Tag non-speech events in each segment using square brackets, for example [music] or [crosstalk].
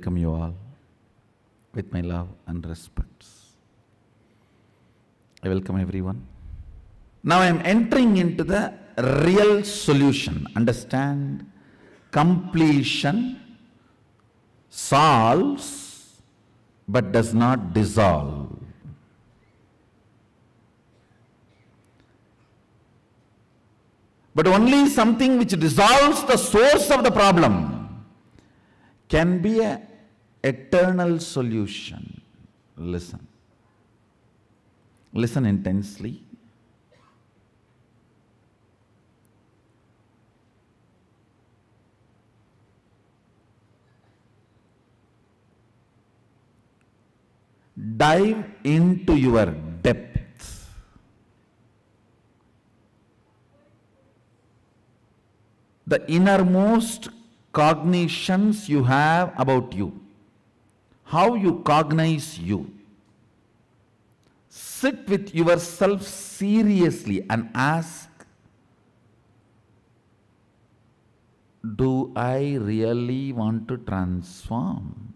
welcome you all with my love and respects. I welcome everyone. Now I am entering into the real solution. Understand? Completion solves but does not dissolve. But only something which dissolves the source of the problem can be a eternal solution. Listen. Listen intensely. Dive into your depths. The innermost cognitions you have about you how you cognize you. Sit with yourself seriously and ask Do I really want to transform?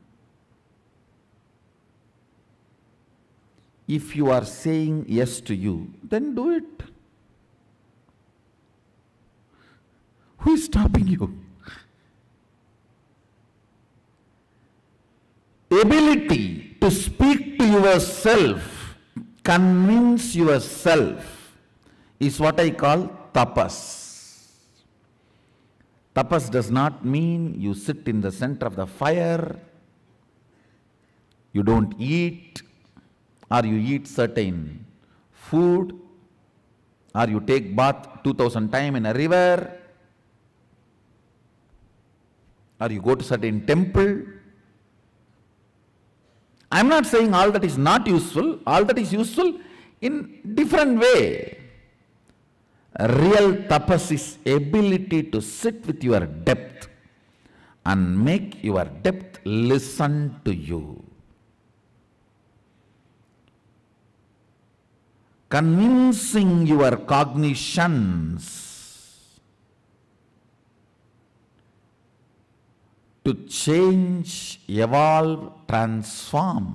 If you are saying yes to you, then do it. Who is stopping you? ability to speak to yourself, convince yourself, is what I call tapas. Tapas does not mean you sit in the center of the fire, you don't eat, or you eat certain food, or you take bath 2000 times in a river, or you go to certain temple I am not saying all that is not useful, all that is useful in different way. Real tapas is ability to sit with your depth and make your depth listen to you. Convincing your cognitions to change, evolve, transform,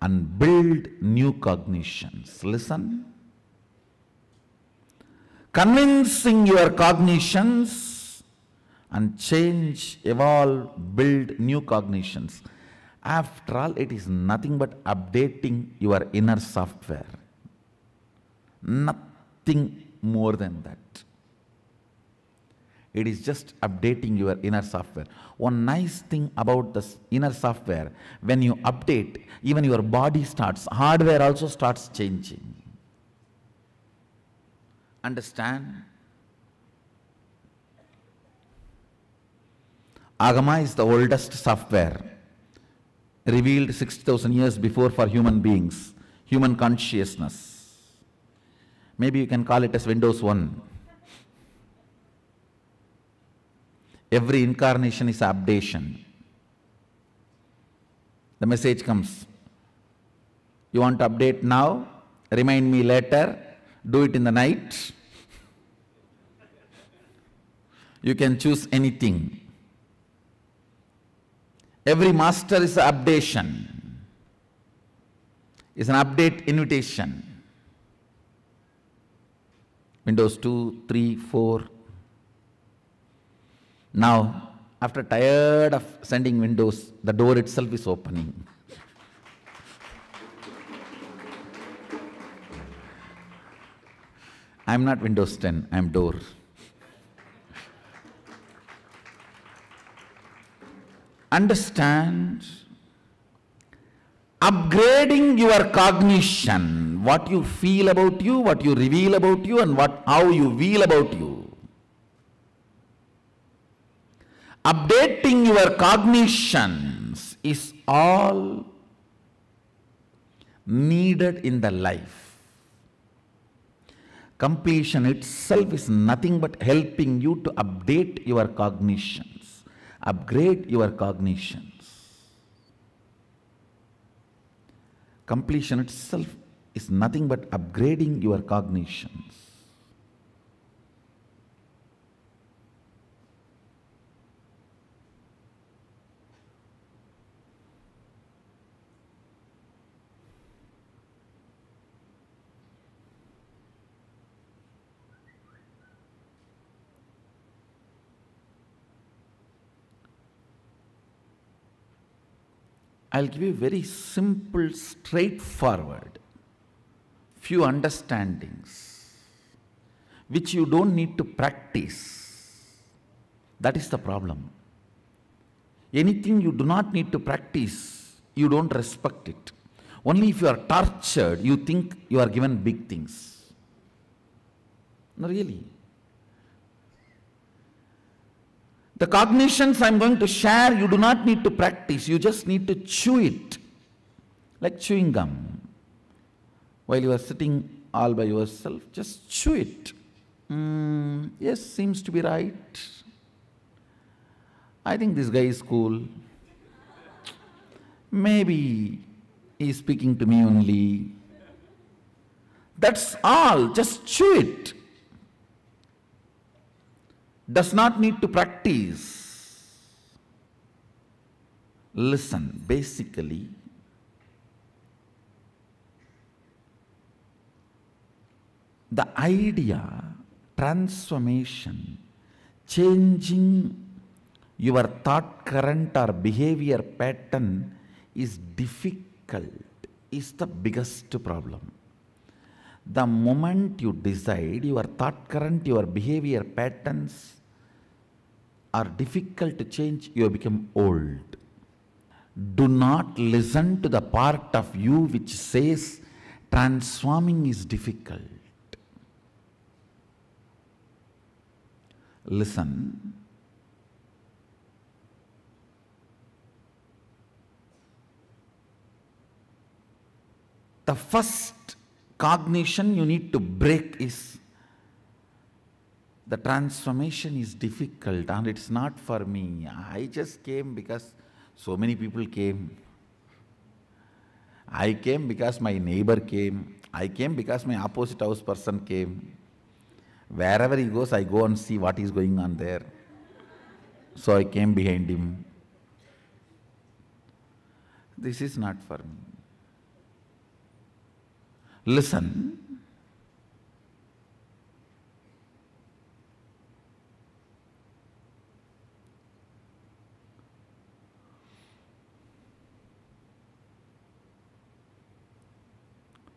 and build new cognitions. Listen. Convincing your cognitions and change, evolve, build new cognitions. After all, it is nothing but updating your inner software. Nothing more than that. It is just updating your inner software. One nice thing about this inner software, when you update, even your body starts, hardware also starts changing. Understand? Agama is the oldest software, revealed 6,000 years before for human beings, human consciousness. Maybe you can call it as Windows 1. Every incarnation is abdation. The message comes. You want to update now? Remind me later. Do it in the night. you can choose anything. Every master is an updation. It's an update invitation. Windows 2, 3, 4, now, after tired of sending windows, the door itself is opening. I'm not Windows 10, I'm door. Understand, upgrading your cognition, what you feel about you, what you reveal about you, and what, how you feel about you updating your cognitions is all needed in the life. Completion itself is nothing but helping you to update your cognitions, upgrade your cognitions. Completion itself is nothing but upgrading your cognitions. I'll give you very simple, straightforward, few understandings which you don't need to practice. That is the problem. Anything you do not need to practice, you don't respect it. Only if you are tortured, you think you are given big things. No, really. The cognitions I'm going to share, you do not need to practice, you just need to chew it like chewing gum. While you are sitting all by yourself, just chew it. Mm, yes, seems to be right. I think this guy is cool. Maybe he's speaking to me only. That's all, just chew it does not need to practice. Listen, basically, the idea, transformation, changing your thought current or behavior pattern is difficult, is the biggest problem. The moment you decide your thought current, your behavior patterns, are difficult to change, you become old. Do not listen to the part of you which says transforming is difficult. Listen. The first cognition you need to break is the transformation is difficult and it's not for me. I just came because so many people came. I came because my neighbor came. I came because my opposite house person came. Wherever he goes, I go and see what is going on there. So I came behind him. This is not for me. Listen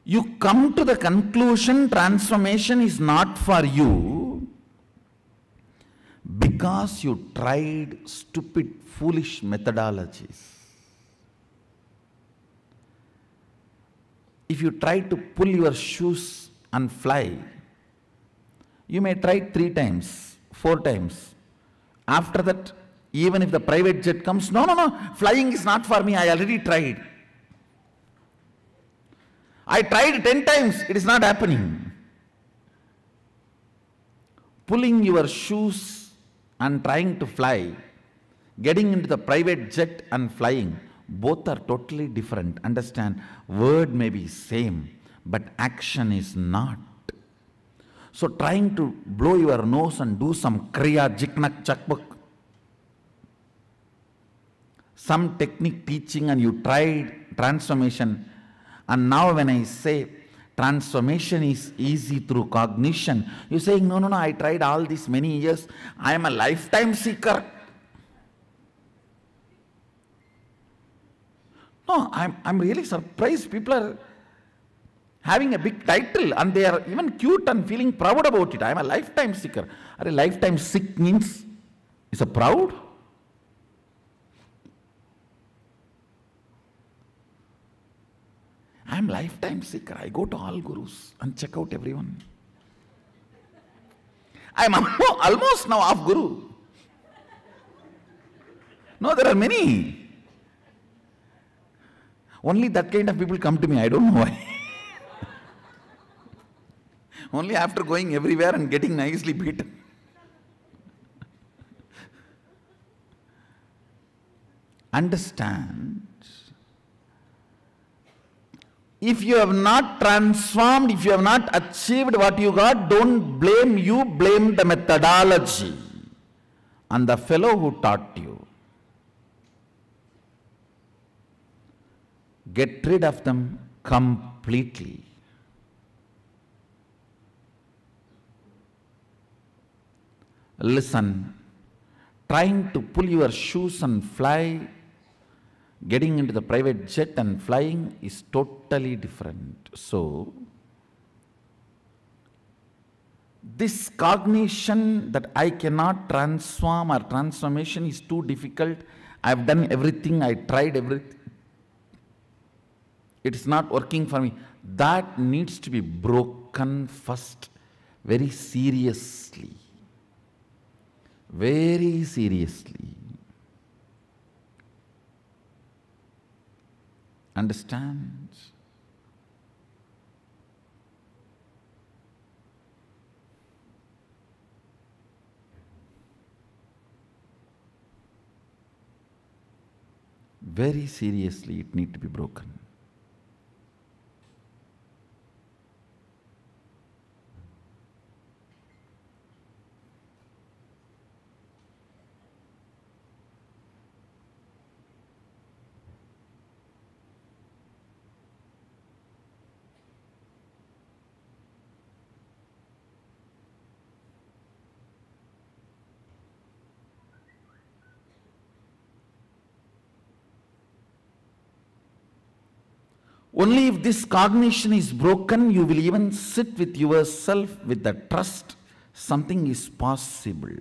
you come to the conclusion transformation is not for you because you tried stupid, foolish methodologies. If you try to pull your shoes and fly, you may try three times, four times. After that, even if the private jet comes, no, no, no, flying is not for me, I already tried. I tried 10 times, it is not happening. Pulling your shoes and trying to fly, getting into the private jet and flying, both are totally different. Understand, word may be same, but action is not. So trying to blow your nose and do some kriya jiknak chakbuk, some technique teaching and you tried transformation, and now when I say transformation is easy through cognition, you're saying, no, no, no, I tried all these many years. I am a lifetime seeker. No, I'm, I'm really surprised people are having a big title and they are even cute and feeling proud about it. I am a lifetime seeker. Are a lifetime sick means is a proud? I'm lifetime seeker. I go to all gurus and check out everyone. I'm almost now off guru. No, there are many. Only that kind of people come to me. I don't know why. [laughs] Only after going everywhere and getting nicely beaten. Understand if you have not transformed, if you have not achieved what you got, don't blame you, blame the methodology and the fellow who taught you. Get rid of them completely. Listen, trying to pull your shoes and fly Getting into the private jet and flying is totally different. So, this cognition that I cannot transform or transformation is too difficult. I have done everything, I tried everything. It is not working for me. That needs to be broken first, very seriously. Very seriously. understands. Very seriously, it need to be broken. Only if this cognition is broken, you will even sit with yourself with the trust something is possible.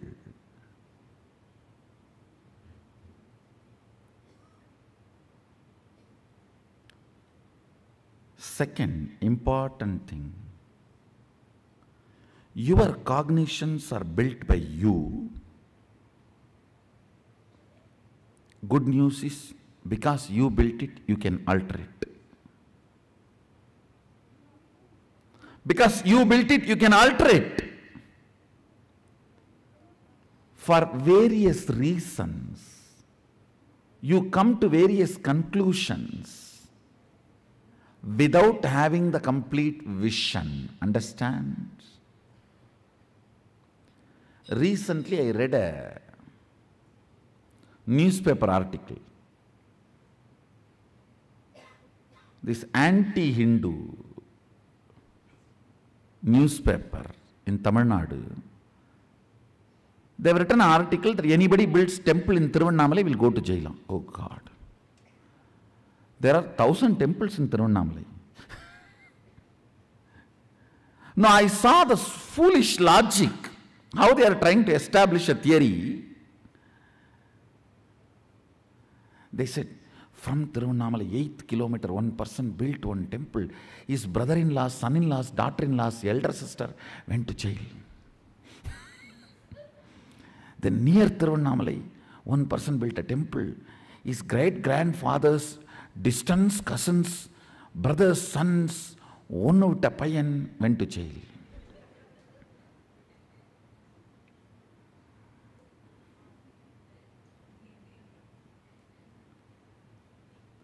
Second important thing your cognitions are built by you. Good news is because you built it, you can alter it. Because you built it, you can alter it. For various reasons, you come to various conclusions without having the complete vision. Understand? Recently, I read a newspaper article. This anti Hindu newspaper in Tamil Nadu. They've written an article that anybody builds temple in Tiruvannamalai will go to jail. Oh God. There are thousand temples in Tiruvannamalai. [laughs] now I saw the foolish logic, how they are trying to establish a theory. They said, from Tiruvannamalai, 8th kilometer, one person built one temple. His brother in law, son in law, daughter in law, elder sister went to jail. then near Tiruvannamalai, one person built a temple. His great grandfather's distant cousins, brothers, sons, one out a payan went to jail.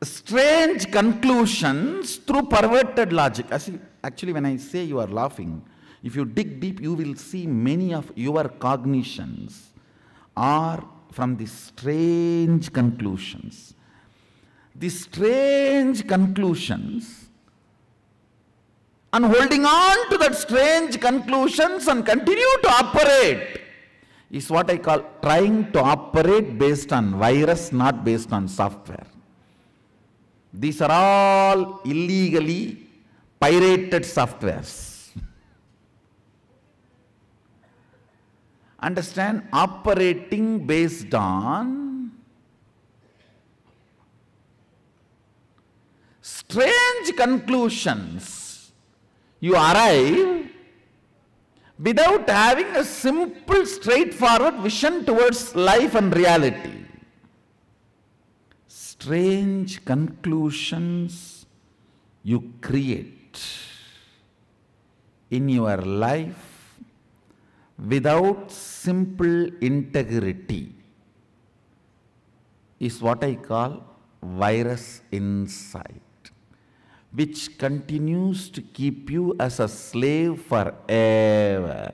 strange conclusions through perverted logic. Actually, when I say you are laughing, if you dig deep, you will see many of your cognitions are from these strange conclusions. These strange conclusions and holding on to that strange conclusions and continue to operate is what I call trying to operate based on virus, not based on software. These are all illegally pirated softwares. Understand operating based on strange conclusions you arrive without having a simple straightforward vision towards life and reality strange conclusions you create in your life without simple integrity is what I call virus inside which continues to keep you as a slave forever.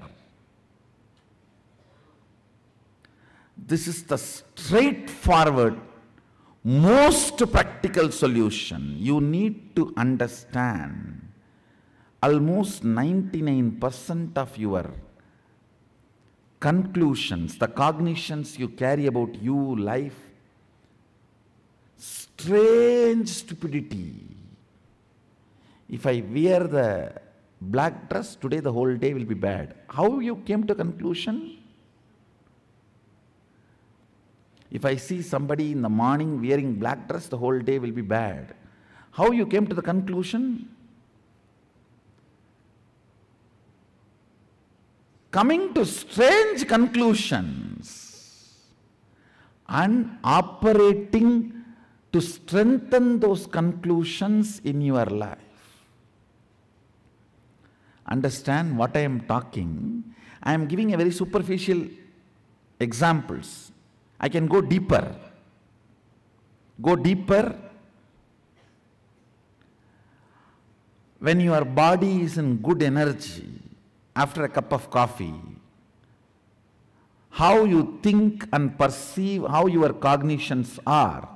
This is the straightforward most practical solution, you need to understand almost 99% of your conclusions, the cognitions you carry about you, life, strange stupidity. If I wear the black dress today, the whole day will be bad. How you came to conclusion? If I see somebody in the morning wearing black dress, the whole day will be bad. How you came to the conclusion? Coming to strange conclusions and operating to strengthen those conclusions in your life. Understand what I am talking. I am giving a very superficial examples I can go deeper. Go deeper. When your body is in good energy, after a cup of coffee, how you think and perceive, how your cognitions are.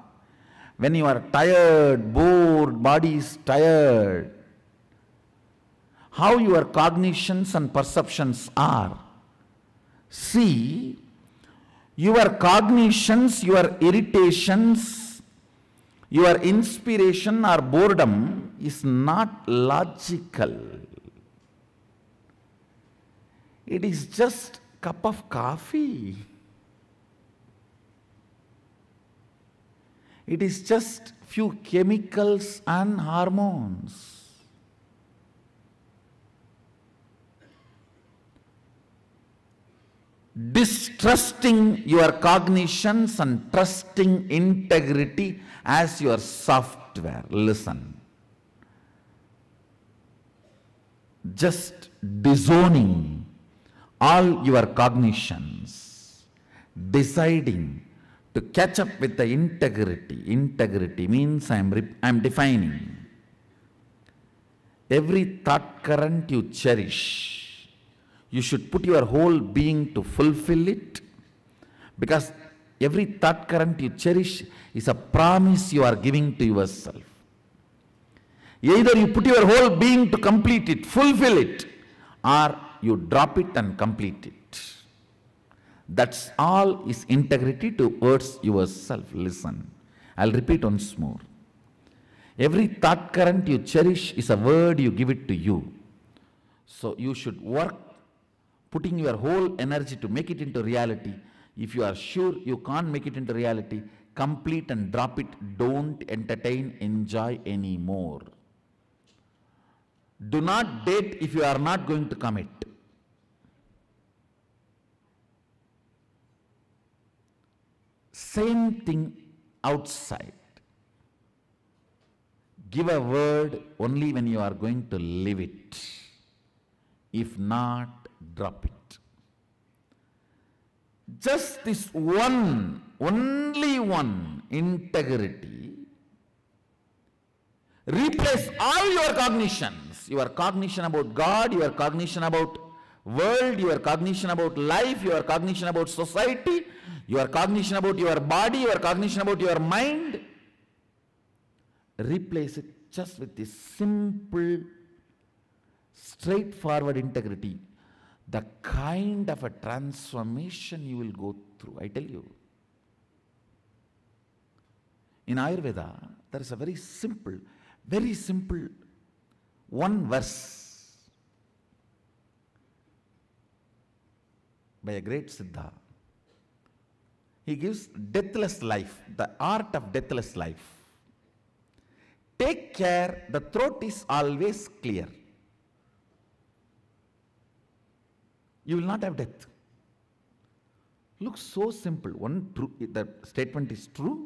When you are tired, bored, body is tired, how your cognitions and perceptions are. See your cognitions, your irritations, your inspiration or boredom is not logical. It is just cup of coffee. It is just few chemicals and hormones. distrusting your cognitions and trusting integrity as your software. Listen. Just disowning all your cognitions, deciding to catch up with the integrity. Integrity means I'm, I'm defining. Every thought current you cherish, you should put your whole being to fulfill it because every thought current you cherish is a promise you are giving to yourself. Either you put your whole being to complete it, fulfill it, or you drop it and complete it. That's all is integrity towards yourself. Listen, I'll repeat once more. Every thought current you cherish is a word you give it to you. So you should work putting your whole energy to make it into reality. If you are sure you can't make it into reality, complete and drop it. Don't entertain, enjoy anymore. Do not date if you are not going to commit. Same thing outside. Give a word only when you are going to live it. If not, drop it. Just this one, only one integrity replace all your cognitions, your cognition about God, your cognition about world, your cognition about life, your cognition about society, your cognition about your body, your cognition about your mind. Replace it just with this simple, straightforward integrity the kind of a transformation you will go through. I tell you. In Ayurveda, there is a very simple, very simple one verse by a great Siddha. He gives deathless life, the art of deathless life. Take care, the throat is always clear. you will not have death. Looks so simple. One true, the statement is true.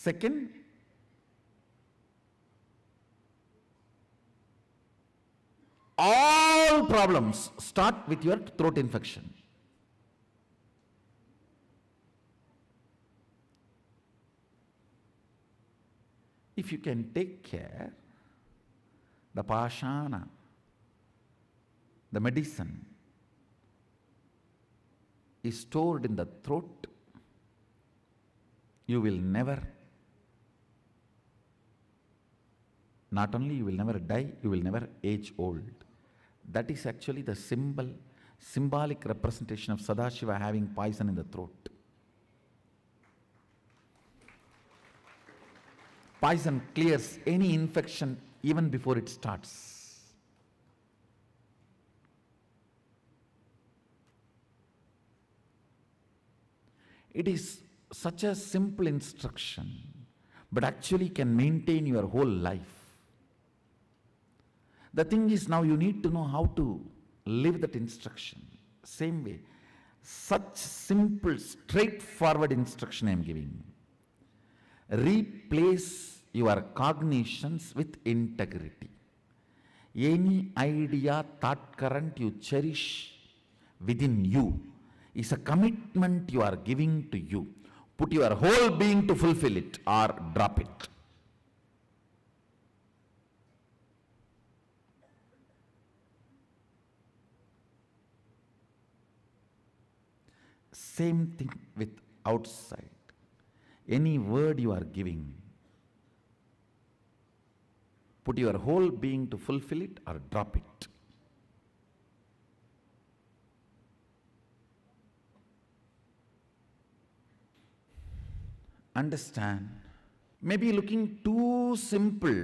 Second, all problems start with your throat infection. If you can take care, the pashana, the medicine is stored in the throat. You will never, not only you will never die, you will never age old. That is actually the symbol, symbolic representation of Sadashiva having poison in the throat. Poison clears any infection even before it starts. It is such a simple instruction, but actually can maintain your whole life. The thing is, now you need to know how to live that instruction. Same way, such simple, straightforward instruction I am giving. Replace your cognitions with integrity. Any idea, thought current you cherish within you is a commitment you are giving to you. Put your whole being to fulfill it or drop it. Same thing with outside. Any word you are giving Put your whole being to fulfill it or drop it. Understand. Maybe looking too simple.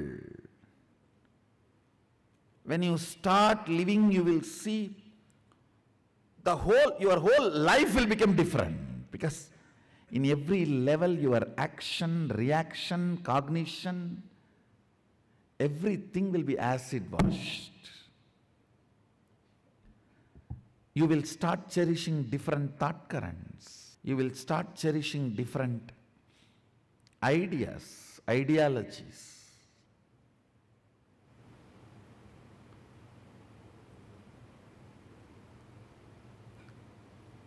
When you start living, you will see the whole, your whole life will become different because in every level, your action, reaction, cognition, everything will be acid washed. You will start cherishing different thought currents. You will start cherishing different ideas, ideologies.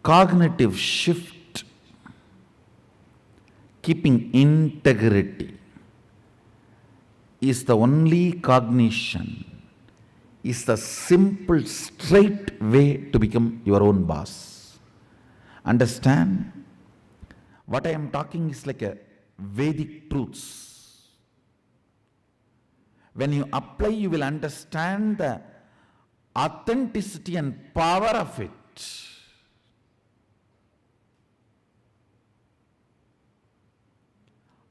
Cognitive shift, keeping integrity is the only cognition, is the simple, straight way to become your own boss. Understand? What I am talking is like a Vedic truths. When you apply, you will understand the authenticity and power of it.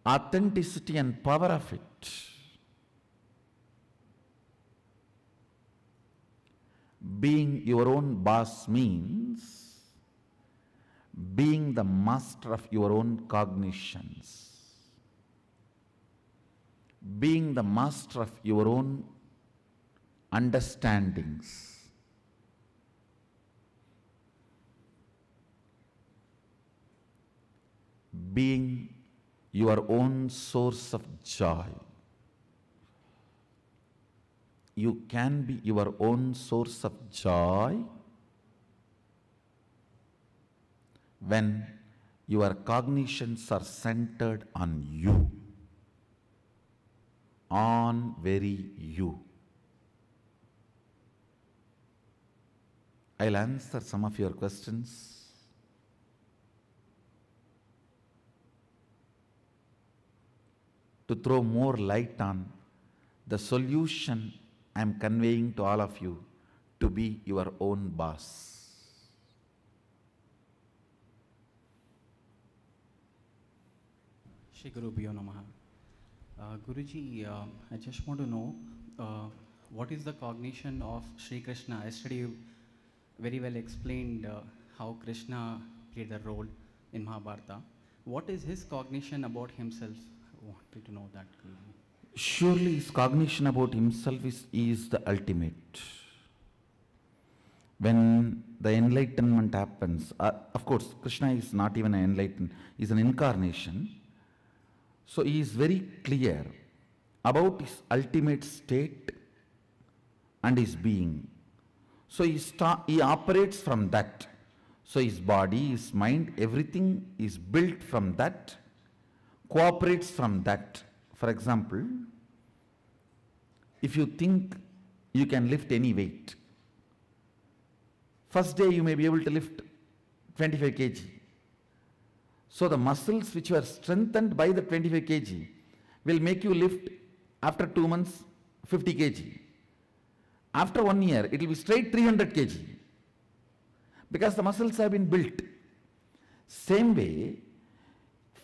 Authenticity and power of it. Being your own boss means being the master of your own cognitions, being the master of your own understandings. Being your own source of joy you can be your own source of joy when your cognitions are centered on you, on very you. I'll answer some of your questions. To throw more light on the solution I am conveying to all of you to be your own boss. Shri Guru Namaha. Uh, Guruji, uh, I just want to know uh, what is the cognition of Shri Krishna? Yesterday you very well explained uh, how Krishna played a role in Mahabharata. What is his cognition about himself? I wanted to know that. Guruji. surely his cognition about himself is, is the ultimate. When the enlightenment happens, uh, of course, Krishna is not even an enlightened, is an incarnation. So he is very clear about his ultimate state and his being. So he, sta- he operates from that. So his body, his mind, everything is built from that, cooperates from that. For example, if you think you can lift any weight, first day you may be able to lift 25 kg. So the muscles which were strengthened by the 25 kg will make you lift after 2 months 50 kg. After 1 year it will be straight 300 kg because the muscles have been built. Same way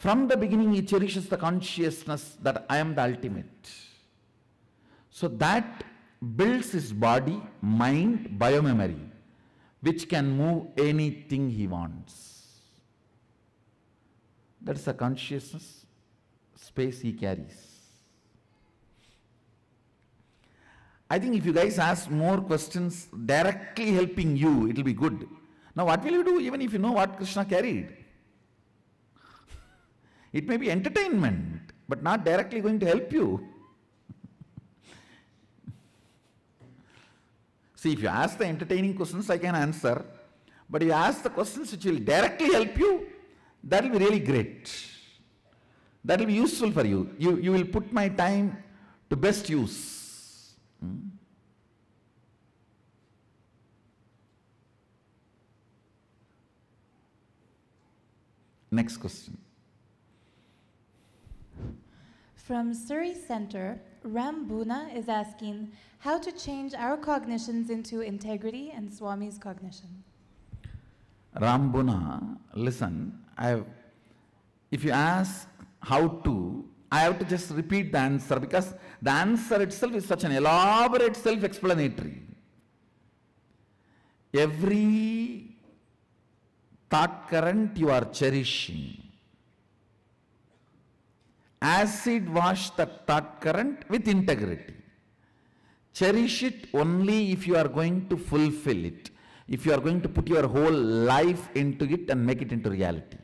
from the beginning, he cherishes the consciousness that I am the ultimate. So that builds his body, mind, biomemory, which can move anything he wants. That's the consciousness space he carries. I think if you guys ask more questions directly helping you, it will be good. Now, what will you do even if you know what Krishna carried? It may be entertainment, but not directly going to help you. See, if you ask the entertaining questions, I can answer. But if you ask the questions which will directly help you, that will be really great. That will be useful for you. You, you will put my time to best use. Hmm? Next question. From Surrey Center, Ram Buna is asking how to change our cognitions into integrity and Swami's cognition. Ram Buna, listen, I've, if you ask how to, I have to just repeat the answer because the answer itself is such an elaborate self-explanatory. Every thought current you are cherishing, Acid wash the thought current with integrity. Cherish it only if you are going to fulfill it. If you are going to put your whole life into it and make it into reality.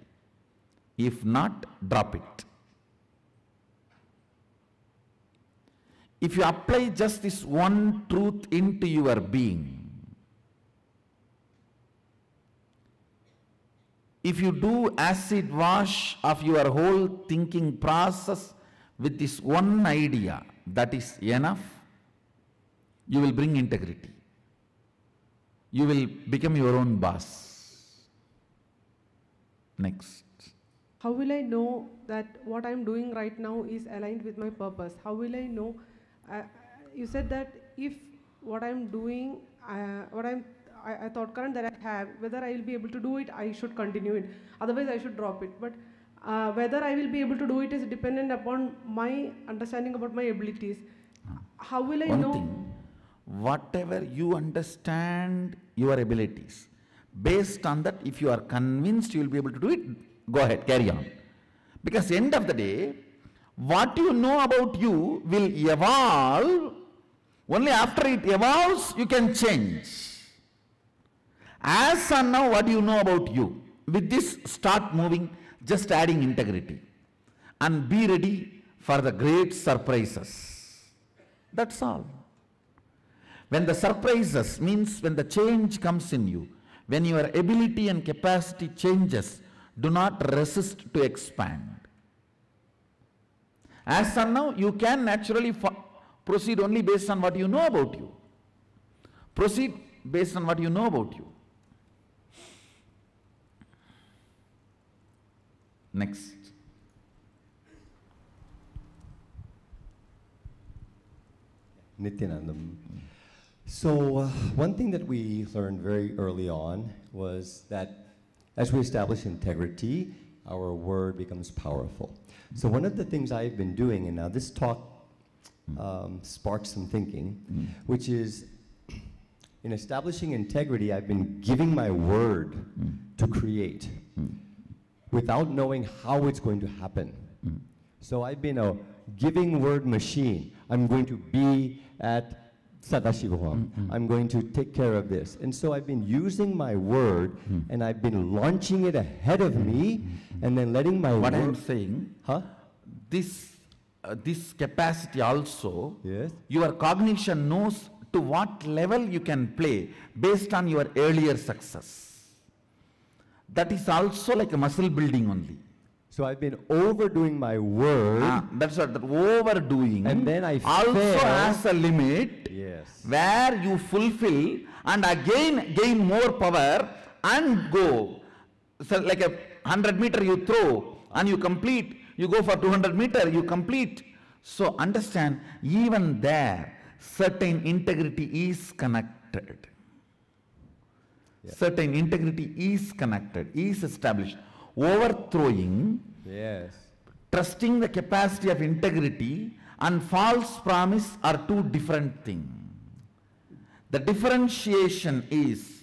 If not, drop it. If you apply just this one truth into your being, If you do acid wash of your whole thinking process with this one idea, that is enough, you will bring integrity. You will become your own boss. Next. How will I know that what I'm doing right now is aligned with my purpose? How will I know? Uh, you said that if what I'm doing, uh, what I'm I, I thought current that I have, whether I will be able to do it, I should continue it. Otherwise, I should drop it. But uh, whether I will be able to do it is dependent upon my understanding about my abilities. Ah. How will I One know? Thing, whatever you understand your abilities, based on that, if you are convinced you will be able to do it, go ahead, carry on. Because end of the day, what you know about you will evolve. Only after it evolves, you can change. As and now, what do you know about you? With this, start moving, just adding integrity. And be ready for the great surprises. That's all. When the surprises means when the change comes in you, when your ability and capacity changes, do not resist to expand. As and now, you can naturally proceed only based on what you know about you. Proceed based on what you know about you. Next. Nityanandam. So uh, one thing that we learned very early on was that as we establish integrity, our word becomes powerful. So one of the things I've been doing, and now this talk hmm. um, some thinking, mm. which is in establishing integrity, I've been giving my word mm. to create. Mm without knowing how it's going to happen. Mm. So I've been a giving word machine. I'm going to be at Sadashivaram. Mm-hmm. I'm going to take care of this. And so I've been using my word mm. and I've been launching it ahead of me mm-hmm. and then letting my what word. I'm saying, huh? this, uh, this capacity also, yes? your cognition knows to what level you can play based on your earlier success that is also like a muscle building only. So I've been overdoing my work. Ah, that's what that overdoing. And then I also fail. has a limit. Yes. Where you fulfill and again gain more power and go. So like a hundred meter you throw and you complete. You go for 200 meter, you complete. So understand, even there, certain integrity is connected yeah. certain integrity is connected, is established. Overthrowing, yes. trusting the capacity of integrity and false promise are two different things. The differentiation is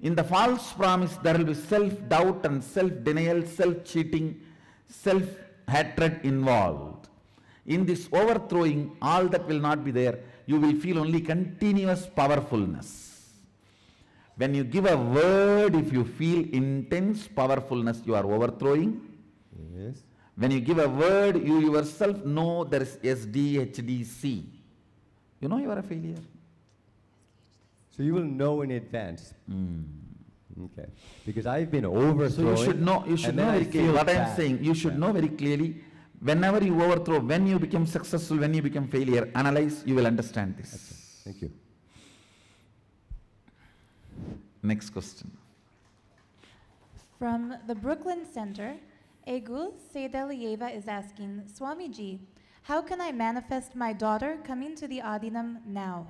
in the false promise, there will be self doubt and self denial, self cheating, self hatred involved. In this overthrowing, all that will not be there. You will feel only continuous powerfulness. When you give a word, if you feel intense powerfulness, you are overthrowing. Yes. When you give a word, you yourself know there is SDHDC. You know you are a failure. So you will know in advance. Mm. Okay. Because I've been overthrowing. So you should know, you should know very clearly what I'm saying. You should yeah. know very clearly whenever you overthrow, when you become successful, when you become failure, analyze, you will understand this. Okay. Thank you. Next question. From the Brooklyn Center, Egul Seydelieva is asking, Swamiji, how can I manifest my daughter coming to the Adinam now?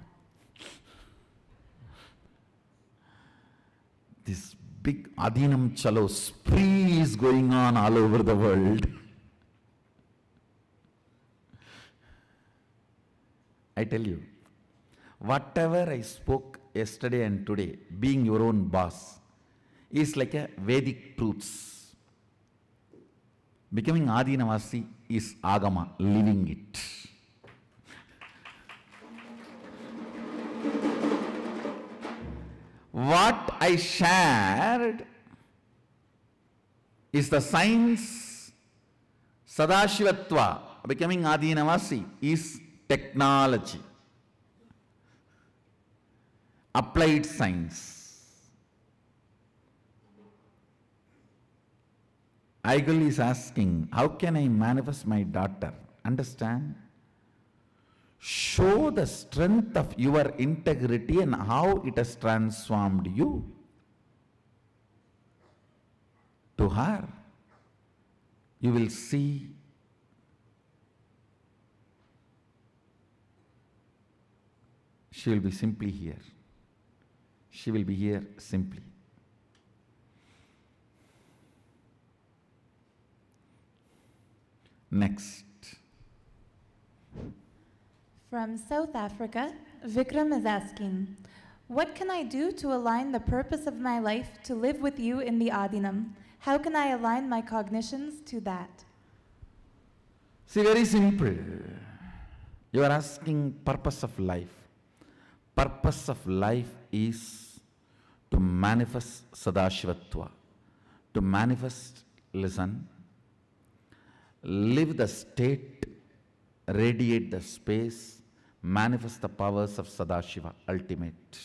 This big Adinam Chalo spree is going on all over the world. I tell you, whatever I spoke yesterday and today, being your own boss, is like a Vedic truths. Becoming Adi is Agama, living it. what I shared is the science Sadashivatva, becoming Adi is technology applied science. Aigul is asking, how can I manifest my daughter? Understand? Show the strength of your integrity and how it has transformed you to her. You will see she will be simply here she will be here simply. Next. From South Africa, Vikram is asking, what can I do to align the purpose of my life to live with you in the Adinam? How can I align my cognitions to that? See, very simple. You are asking purpose of life purpose of life is to manifest Sadashivatva, to manifest, listen, live the state, radiate the space, manifest the powers of Sadashiva, ultimate.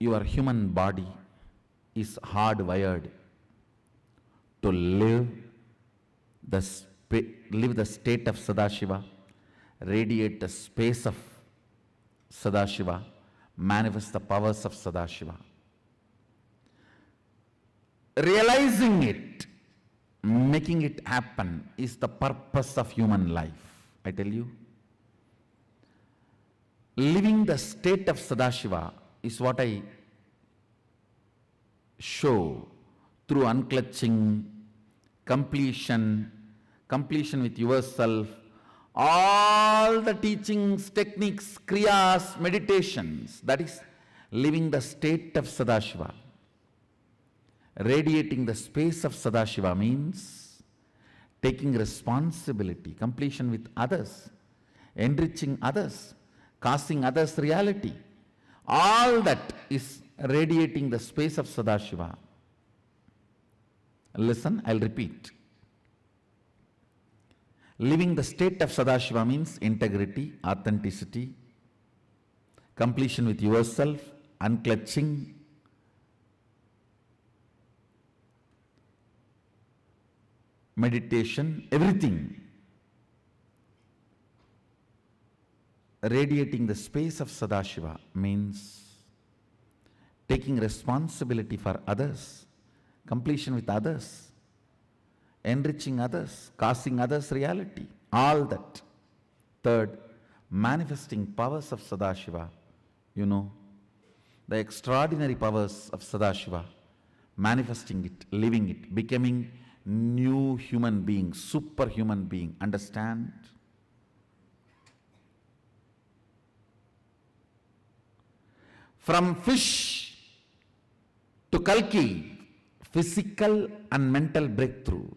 Your human body is hardwired to live the space live the state of Sadashiva, radiate the space of Sadashiva, manifest the powers of Sadashiva. Realizing it, making it happen is the purpose of human life, I tell you. Living the state of Sadashiva is what I show through unclutching, completion, completion with yourself, all the teachings, techniques, kriyas, meditations, that is living the state of Sadashiva. Radiating the space of Sadashiva means taking responsibility, completion with others, enriching others, casting others' reality. All that is radiating the space of Sadashiva. Listen, I'll repeat. Living the state of Sadashiva means integrity, authenticity, completion with yourself, unclutching, meditation, everything. Radiating the space of Sadashiva means taking responsibility for others, completion with others, enriching others, causing others reality, all that. Third, manifesting powers of Sadashiva. You know, the extraordinary powers of Sadashiva, manifesting it, living it, becoming new human being, superhuman being. Understand? From fish to Kalki, physical and mental breakthrough.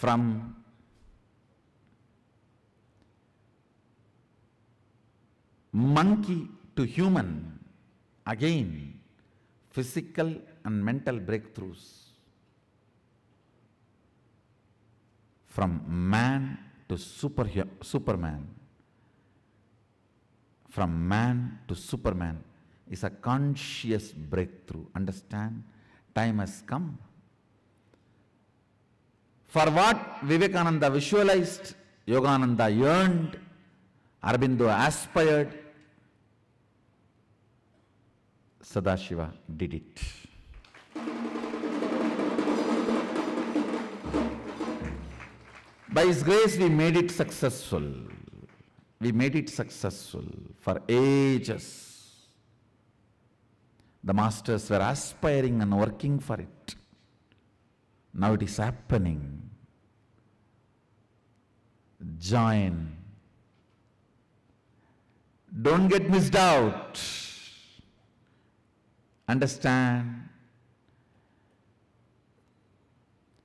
from monkey to human, again, physical and mental breakthroughs. From man to super, Superman, from man to Superman is a conscious breakthrough. Understand? Time has come for what Vivekananda visualized, Yogananda yearned, Aurobindo aspired, Sadashiva did it. By His grace, we made it successful. We made it successful for ages. The masters were aspiring and working for it. Now it is happening. Join. Don't get missed out. Understand?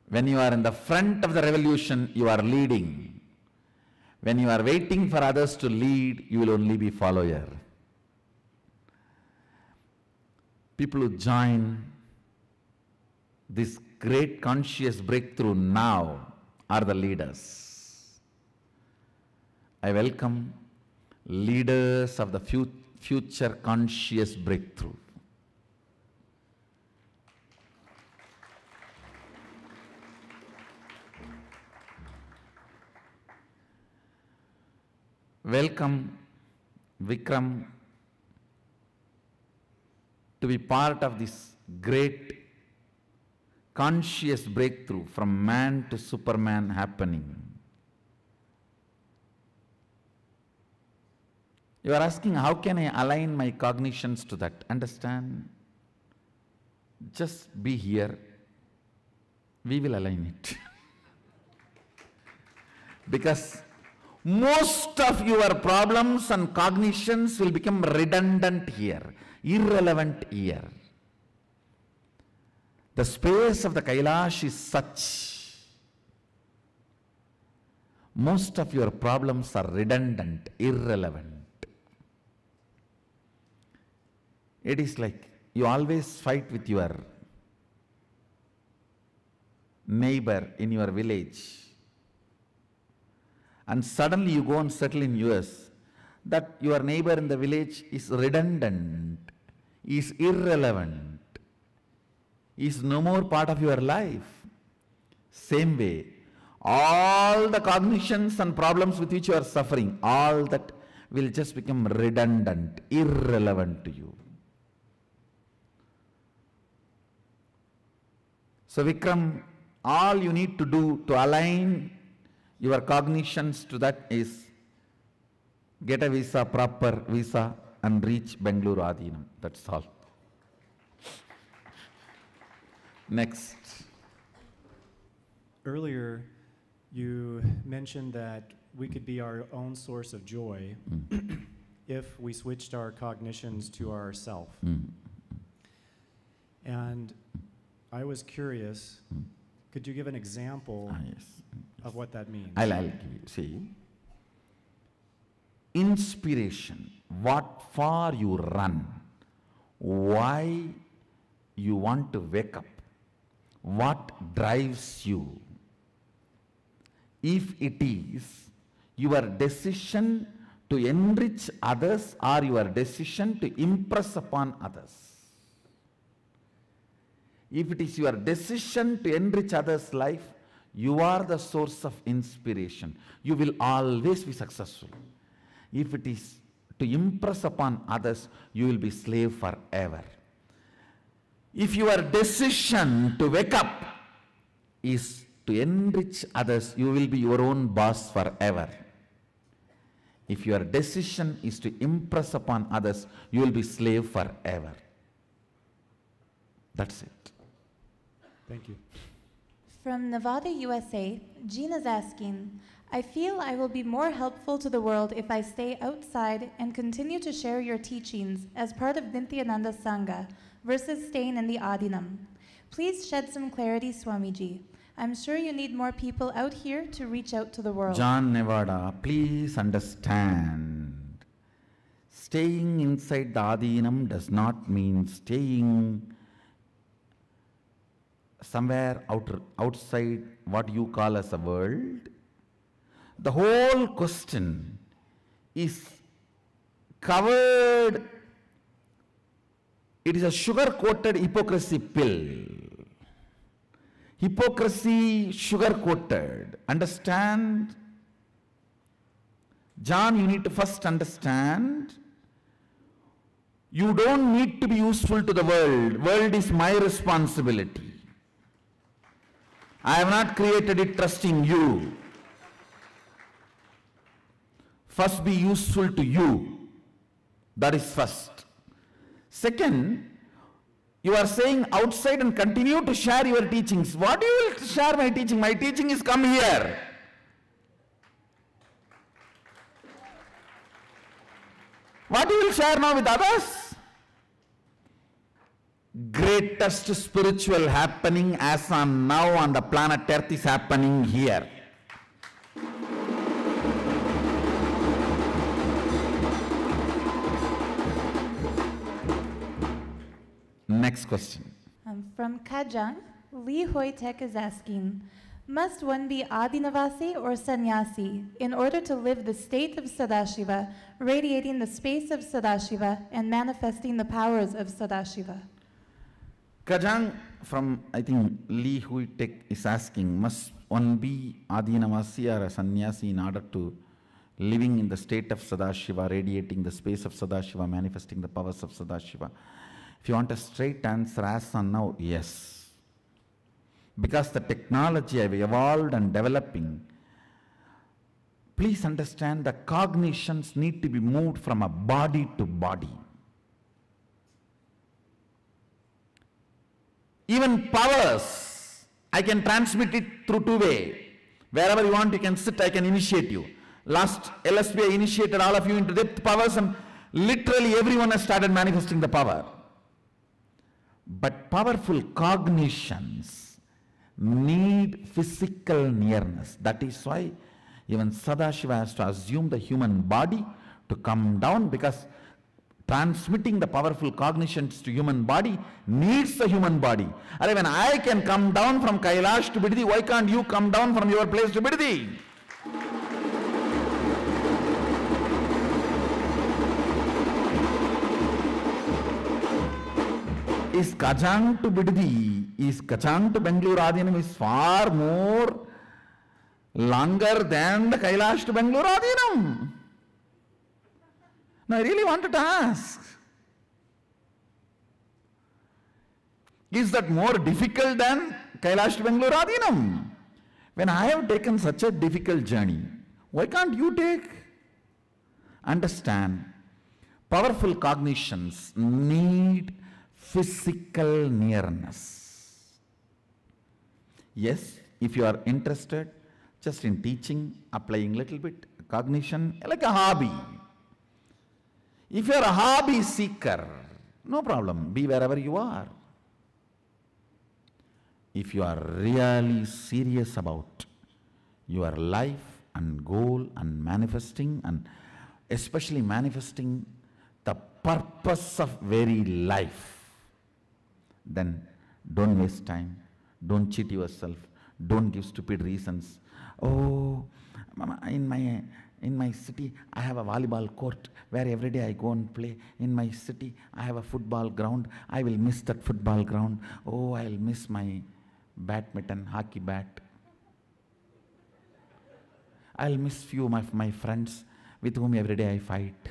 When you are in the front of the revolution, you are leading. When you are waiting for others to lead, you will only be follower. People who join this great conscious breakthrough now are the leaders. I welcome leaders of the future conscious breakthrough. Welcome Vikram to be part of this great conscious breakthrough from man to Superman happening. You are asking, how can I align my cognitions to that? Understand? Just be here. We will align it. [laughs] because most of your problems and cognitions will become redundant here, irrelevant here. The space of the Kailash is such. Most of your problems are redundant, irrelevant. It is like you always fight with your neighbor in your village. And suddenly you go and settle in US. That your neighbor in the village is redundant, is irrelevant is no more part of your life. Same way, all the cognitions and problems with which you are suffering, all that will just become redundant, irrelevant to you. So, Vikram, all you need to do to align your cognitions to that is get a visa, proper visa, and reach Bangalore Adinam. That's all. Next. Earlier, you mentioned that we could be our own source of joy mm. if we switched our cognitions to ourself. Mm. And I was curious, mm. could you give an example ah, yes. of what that means? I'll, I'll give you. See, inspiration, what far you run, why you want to wake up what drives you. If it is your decision to enrich others or your decision to impress upon others. If it is your decision to enrich others' life, you are the source of inspiration. You will always be successful. If it is to impress upon others, you will be slave forever if your decision to wake up is to enrich others, you will be your own boss forever. If your decision is to impress upon others, you will be slave forever. That's it. Thank you. From Nevada, USA, Gina's asking, I feel I will be more helpful to the world if I stay outside and continue to share your teachings as part of Nithyananda Sangha, versus staying in the Adinam. Please shed some clarity, Swamiji. I'm sure you need more people out here to reach out to the world. John Nevada, please understand. Staying inside the Adinam does not mean staying somewhere outer, outside what you call as a world. The whole question is covered it is a sugar coated hypocrisy pill. Hypocrisy sugar coated. Understand? John, you need to first understand. You don't need to be useful to the world. World is my responsibility. I have not created it trusting you. First be useful to you. That is first. Second, you are saying outside and continue to share your teachings. What do you will share my teaching? My teaching is come here. What you will share now with others? Greatest spiritual happening as on now on the planet earth is happening here. next question. Um, from Kajang, Lee Hoi Tek is asking Must one be Adinavasi or sannyasi in order to live the state of Sadashiva, radiating the space of Sadashiva, and manifesting the powers of Sadashiva? Kajang from, I think, Lee Hui Tek is asking Must one be Adinavasi or a sannyasi in order to living in the state of Sadashiva, radiating the space of Sadashiva, manifesting the powers of Sadashiva? If you want a straight answer, as on now, yes. Because the technology have evolved and developing, please understand the cognitions need to be moved from a body to body. Even powers, I can transmit it through two way. Wherever you want, you can sit, I can initiate you. Last LSP, I initiated all of you into depth powers and literally everyone has started manifesting the power. But powerful cognitions need physical nearness. That is why even Sadashiva has to assume the human body to come down because transmitting the powerful cognitions to human body needs the human body. Or even I can come down from Kailash to Bidhi, why can't you come down from your place to Bidhi? is Kachang to Biddi, is Kachang to Bangalore Adhinam is far more longer than the Kailash to Bangalore Adhinam. Now I really wanted to ask, is that more difficult than Kailash to Bangalore Adhinam? When I have taken such a difficult journey, why can't you take? Understand, powerful cognitions need physical nearness. Yes, if you are interested just in teaching, applying little bit cognition, like a hobby. If you are a hobby seeker, no problem, be wherever you are. If you are really serious about your life and goal and manifesting and especially manifesting the purpose of very life, then don't waste time. Don't cheat yourself. Don't give stupid reasons. Oh, mama, in my in my city, I have a volleyball court where every day I go and play. In my city, I have a football ground. I will miss that football ground. Oh, I'll miss my badminton, hockey bat. I'll miss few of my, my friends with whom every day I fight.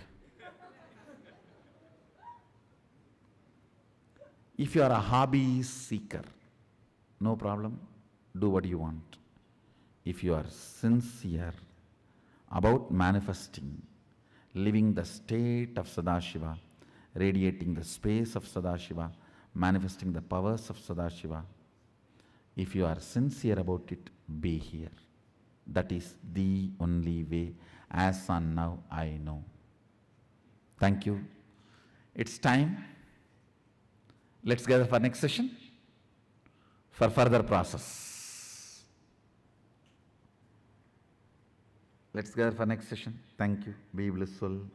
If you are a hobby seeker, no problem, do what you want. If you are sincere about manifesting, living the state of Sadashiva, radiating the space of Sadashiva, manifesting the powers of Sadashiva, if you are sincere about it, be here. That is the only way, as on now I know. Thank you. It's time. Let's gather for next session for further process. Let's gather for next session. Thank you. Be blissful.